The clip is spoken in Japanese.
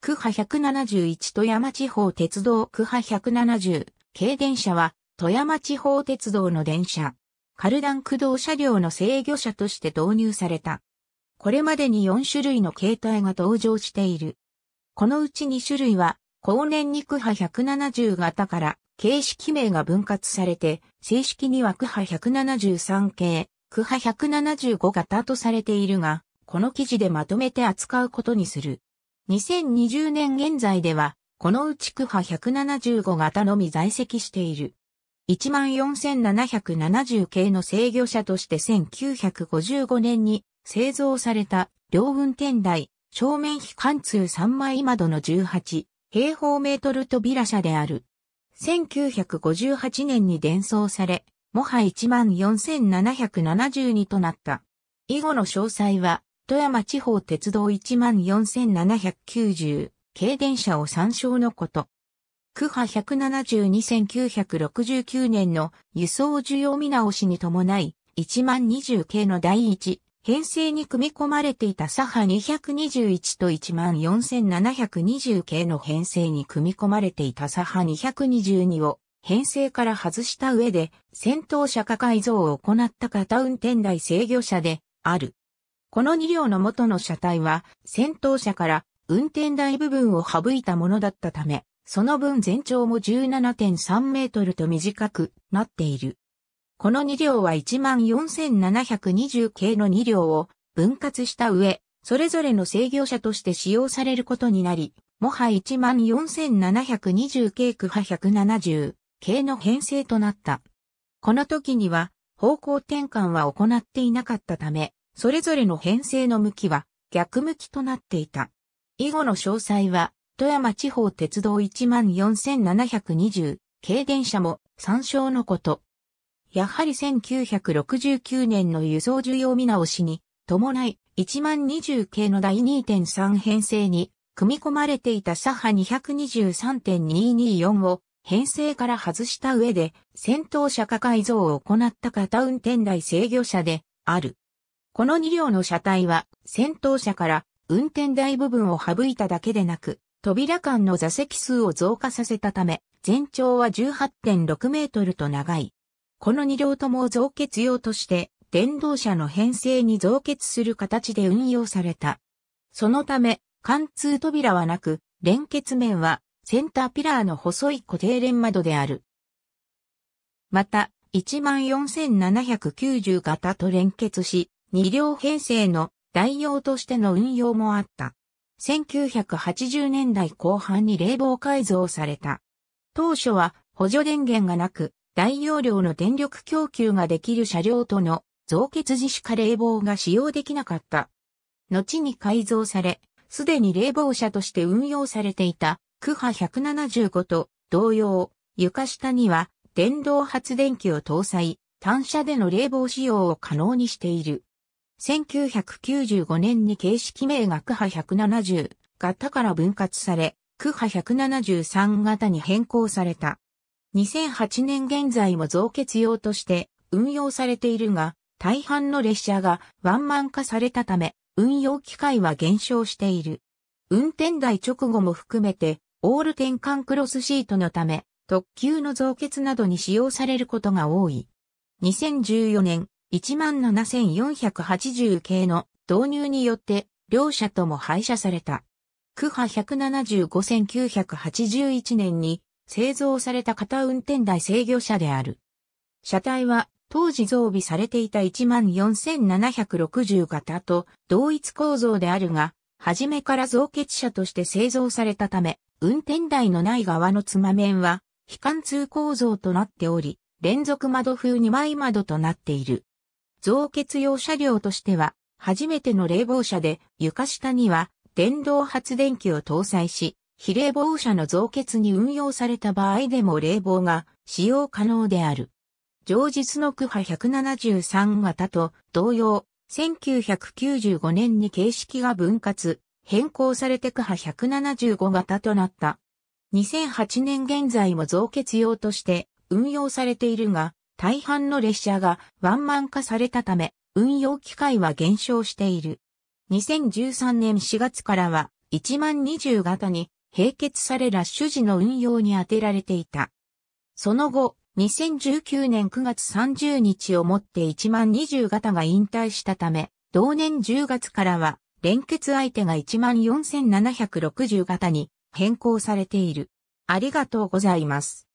区波171富山地方鉄道区波170軽電車は富山地方鉄道の電車。カルダン駆動車両の制御車として導入された。これまでに4種類の形態が登場している。このうち2種類は、後年に区波170型から形式名が分割されて、正式には区波173系、区波175型とされているが、この記事でまとめて扱うことにする。2020年現在では、このうち区派175型のみ在籍している。14,770系の制御車として1955年に製造された両運転台、正面非貫通3枚窓の18平方メートル扉車である。1958年に伝送され、もは14,772となった。以後の詳細は、富山地方鉄道14790軽電車を参照のこと。区波172969年の輸送需要見直しに伴い、1020系の第1、編成に組み込まれていた左派221と14720系の編成に組み込まれていた左派222を編成から外した上で、先頭車化改造を行った型運転台制御車である。この2両の元の車体は、先頭車から運転台部分を省いたものだったため、その分全長も17.3メートルと短くなっている。この2両は14,720系の2両を分割した上、それぞれの制御車として使用されることになり、もは14,720系区派170系の編成となった。この時には方向転換は行っていなかったため、それぞれの編成の向きは逆向きとなっていた。以後の詳細は、富山地方鉄道14720軽電車も参照のこと。やはり1969年の輸送需要見直しに伴い1020系の第2.3編成に組み込まれていた左派223.224を編成から外した上で戦闘車化改造を行った型運転台制御車である。この2両の車体は、先頭車から運転台部分を省いただけでなく、扉間の座席数を増加させたため、全長は18.6メートルと長い。この2両とも増結用として、電動車の編成に増結する形で運用された。そのため、貫通扉はなく、連結面はセンターピラーの細い固定連窓である。また、14790型と連結し、2両編成の代用としての運用もあった。1980年代後半に冷房改造された。当初は補助電源がなく、大容量の電力供給ができる車両との増結時しか冷房が使用できなかった。後に改造され、すでに冷房車として運用されていた、クハ175と同様、床下には電動発電機を搭載、単車での冷房使用を可能にしている。1995年に形式名が区派170型から分割され、区派173型に変更された。2008年現在も増結用として運用されているが、大半の列車がワンマン化されたため、運用機会は減少している。運転台直後も含めて、オール転換クロスシートのため、特急の増結などに使用されることが多い。2014年、17480系の導入によって両社とも廃車された。区ハ175981年に製造された型運転台制御車である。車体は当時増備されていた14760型と同一構造であるが、初めから増結車として製造されたため、運転台のない側のつま面は、非貫通構造となっており、連続窓風2枚窓となっている。増結用車両としては、初めての冷房車で、床下には電動発電機を搭載し、非冷房車の増結に運用された場合でも冷房が使用可能である。上日の区波173型と同様、1995年に形式が分割、変更されて区波175型となった。2008年現在も増結用として運用されているが、大半の列車がワンマン化されたため、運用機会は減少している。2013年4月からは1万20型に併結されラッシュ時の運用に充てられていた。その後、2019年9月30日をもって1万20型が引退したため、同年10月からは連結相手が1万4760型に変更されている。ありがとうございます。